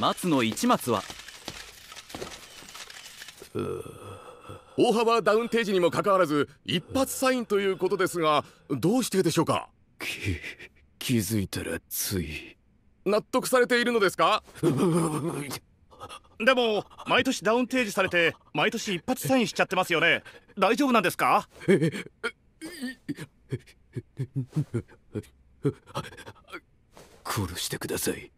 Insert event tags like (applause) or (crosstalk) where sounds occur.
松の一松は大幅ダウンテージにもかかわらず一発サインということですがどうしてでしょうか気気づいたらつい納得されているのですかでも毎年ダウンテージされて毎年一発サインしちゃってますよね大丈夫なんですか (laughs) 殺してください